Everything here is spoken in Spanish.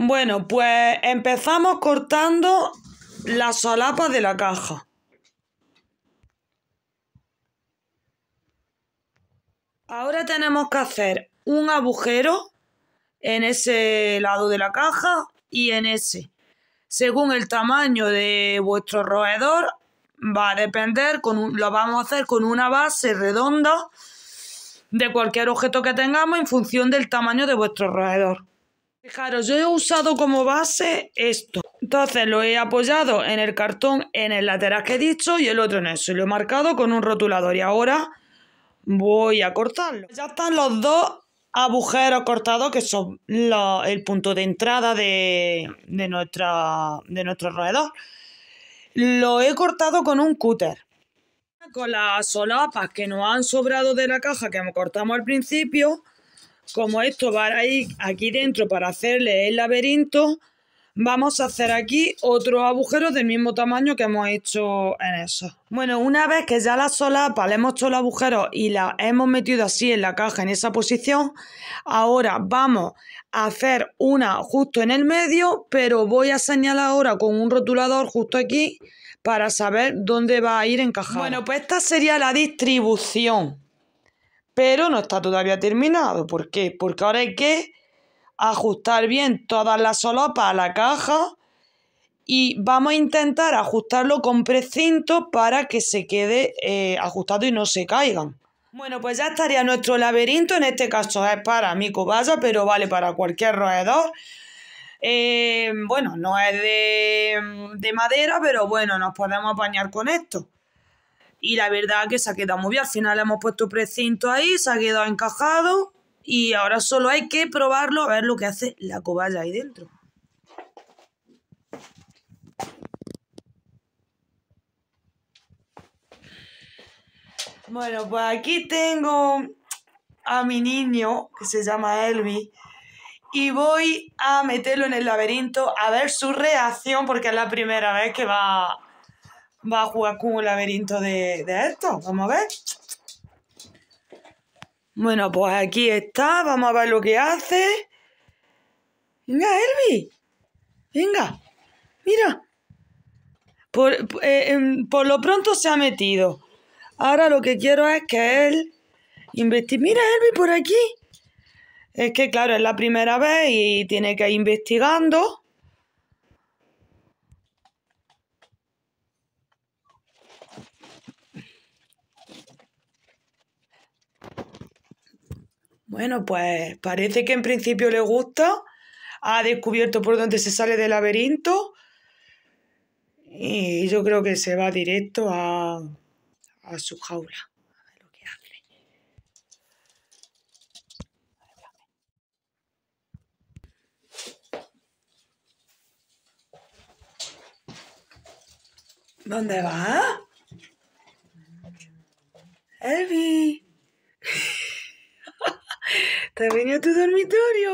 Bueno, pues empezamos cortando la solapa de la caja. Ahora tenemos que hacer un agujero en ese lado de la caja y en ese. Según el tamaño de vuestro roedor, va a depender, lo vamos a hacer con una base redonda de cualquier objeto que tengamos en función del tamaño de vuestro roedor. Fijaros, yo he usado como base esto. Entonces lo he apoyado en el cartón en el lateral que he dicho y el otro en eso. Y lo he marcado con un rotulador y ahora voy a cortarlo. Ya están los dos agujeros cortados que son el punto de entrada de, de, de nuestro roedor. Lo he cortado con un cúter. Con las solapas que nos han sobrado de la caja que cortamos al principio como esto va a ir aquí dentro para hacerle el laberinto, vamos a hacer aquí otro agujero del mismo tamaño que hemos hecho en eso. Bueno, una vez que ya la solapa le hemos hecho el agujero y la hemos metido así en la caja en esa posición, ahora vamos a hacer una justo en el medio, pero voy a señalar ahora con un rotulador justo aquí para saber dónde va a ir encajado. Bueno, pues esta sería la distribución pero no está todavía terminado. ¿Por qué? Porque ahora hay que ajustar bien todas las solapas a la caja y vamos a intentar ajustarlo con precinto para que se quede eh, ajustado y no se caigan. Bueno, pues ya estaría nuestro laberinto, en este caso es para mi cobaya, pero vale para cualquier roedor. Eh, bueno, no es de, de madera, pero bueno, nos podemos apañar con esto. Y la verdad que se ha quedado muy bien. Al final hemos puesto precinto ahí, se ha quedado encajado. Y ahora solo hay que probarlo a ver lo que hace la cobaya ahí dentro. Bueno, pues aquí tengo a mi niño, que se llama Elvi, y voy a meterlo en el laberinto a ver su reacción, porque es la primera vez que va va a jugar con un laberinto de, de esto. Vamos a ver. Bueno, pues aquí está. Vamos a ver lo que hace. Venga, Elvi. Venga. Mira. Por, eh, em, por lo pronto se ha metido. Ahora lo que quiero es que él investigue. Mira, Elvi, por aquí. Es que, claro, es la primera vez y tiene que ir investigando. Bueno, pues parece que en principio le gusta. Ha descubierto por dónde se sale del laberinto. Y yo creo que se va directo a, su jaula. A ver lo que hace. ¿Dónde va? Elvi te venido tu dormitorio.